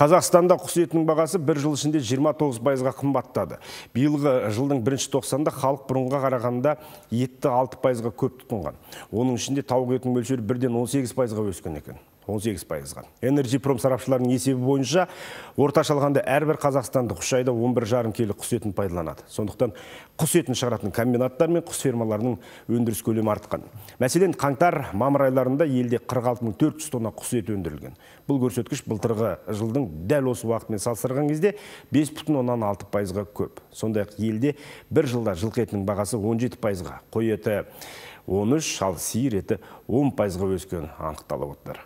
Қазақстанда құс етінің бағасы бір жыл ішінде 29 пайызға қымбаттады. Биылғы жылдың бірінші 90-да халық бұрынға қарағанда етті 6 пайызға көп тұтынған. Оның ішінде тауғы етінің мөлшері бірден 18 пайызға өскен екен. 18 пайызға. пром сарапшыларының есебі бойынша орташа алғанда әрбір қазақстандық үш айда 11 жарым келі құс етін пайдаланады. Сондықтан құс етін шығаратын комбинаттар мен құс фермаларының өндіріс көлемі артқан. Мәселен, қаңтар мамыр айларында елде 46400 тонна құс еті өндірілген. Бұл көрсеткіш былтырғы жылдың дәл осы уақытымен салыстырған кезде 5,6 пайызға көп. Сондай-ақ елде бір жылда жылқы етінің бағасы 17 пайызға, қой еті 13, ал сиыр еті 10 пайызға өскен анықталып отыр.